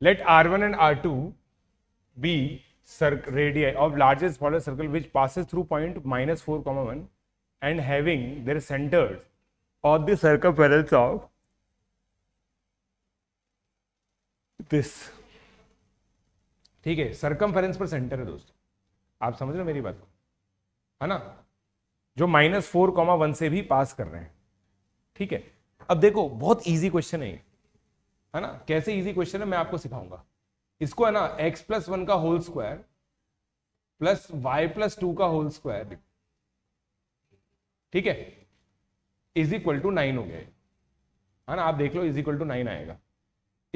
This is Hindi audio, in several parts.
Let R1 and R2 be radii of largest smaller circle which passes through point minus 4 comma 1 and having their centers on the circumference of this ठीक है सर्कमफेरेंस पर सेंटर है दोस्तों आप समझ रहे मेरी बात को है ना जो माइनस फोर कॉमा वन से भी पास कर रहे हैं ठीक है अब देखो बहुत इजी क्वेश्चन है है ना कैसे इजी क्वेश्चन है मैं आपको सिखाऊंगा इसको है ना एक्स प्लस वन का whole square plus y plus two का होल स्क्वायर ठीक है इज इक्वल टू नाइन हो गया है ना आप देख लो इज इक्वल टू नाइन आएगा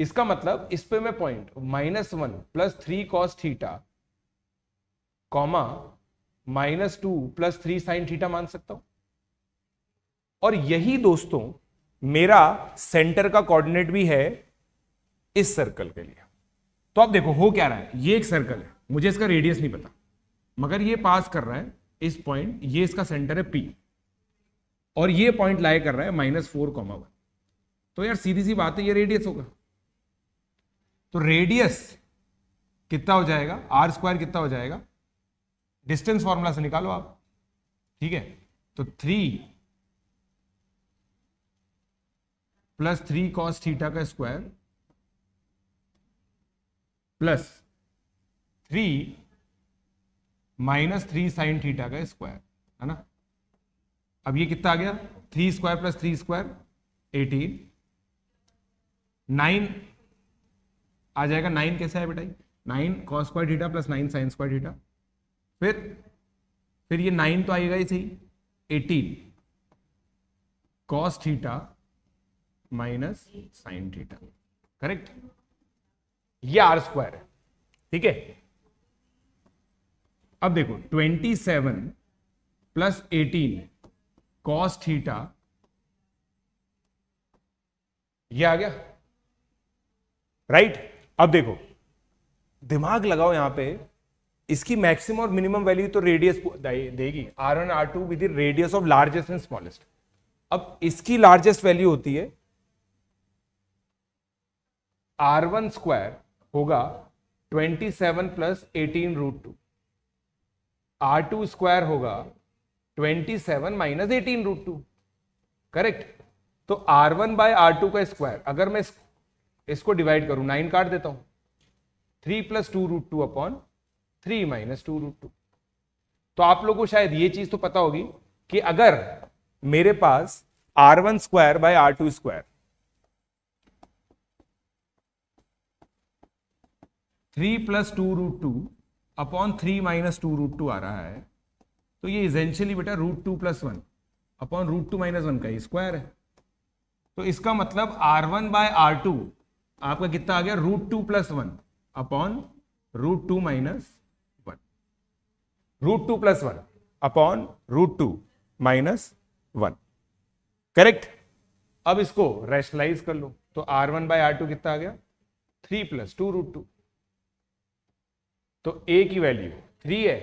इसका मतलब इस पे मैं point minus one plus three cos theta comma minus two plus three sine theta मान सकता हूं और यही दोस्तों मेरा सेंटर का कोऑर्डिनेट भी है इस सर्कल के लिए तो आप देखो हो क्या रहा है ये एक सर्कल है मुझे इसका रेडियस नहीं पता मगर ये पास कर रहा है इस पॉइंट ये इसका सेंटर है पी और ये पॉइंट लाए कर रहा है माइनस फोर कॉमा वन तो यार सीधी सी बात है ये रेडियस होगा तो रेडियस कितना हो जाएगा आर स्क्वायर कितना हो जाएगा डिस्टेंस फॉर्मूला से निकालो आप ठीक है तो three plus three cos theta का square plus three minus three sine theta का स्क्वायर है ना अब ये कितना आ गया three square plus three square eighteen nine आ जाएगा नाइन कैसे है बेटा nine cos square theta plus nine sine square theta फिर फिर ये नाइन तो आएगा ही सही eighteen cos theta minus sine theta correct ये आर स्क्वायर है ठीक है अब देखो 27 seven plus eighteen cos theta ये आ गया राइट अब देखो दिमाग लगाओ यहां पे इसकी मैक्सिमम और मिनिमम वैल्यू तो रेडियस देगी r one r two with radius of largest and smallest अब इसकी लार्जेस्ट वैल्यू होती है आर वन स्क्वायर होगा twenty seven plus eighteen root two r two square होगा twenty seven minus eighteen root two correct तो r one by r two का स्क्वायर अगर मैं इसको डिवाइड करूं नाइन काट देता हूं three plus two root two upon three minus two root two तो आप लोगों को शायद ये चीज तो पता होगी कि अगर मेरे पास r one square by r two square three plus two root two upon three minus two root two आ रहा है तो ये इजेंशियली बेटा root two plus one upon root two minus one का स्क्वायर है तो इसका मतलब r one by r two आपका कितना आ गया root two plus one upon root two minus one root two plus one upon root two minus one correct अब इसको रैशलाइज कर लो तो r one by r two कितना आ गया three plus two root two तो ए की वैल्यू थ्री है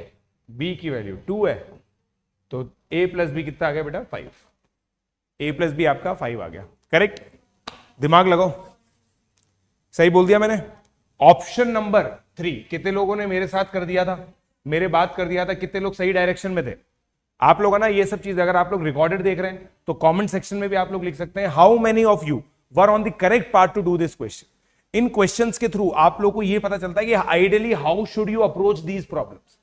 बी की वैल्यू टू है तो ए प्लस बी कितना आ गया बेटा फाइव ए प्लस बी आपका फाइव आ गया करेक्ट दिमाग लगाओ सही बोल दिया मैंने ऑप्शन नंबर थ्री कितने लोगों ने मेरे साथ कर दिया था मेरे बात कर दिया था कितने लोग सही डायरेक्शन में थे आप लोग ना ये सब चीज अगर आप लोग रिकॉर्डेड देख रहे हैं तो कमेंट सेक्शन में भी आप लोग लिख सकते हैं how many of you were on the correct part to do this question इन क्वेश्चंस के थ्रू आप लोग को यह पता चलता है कि ideally how should you approach these problems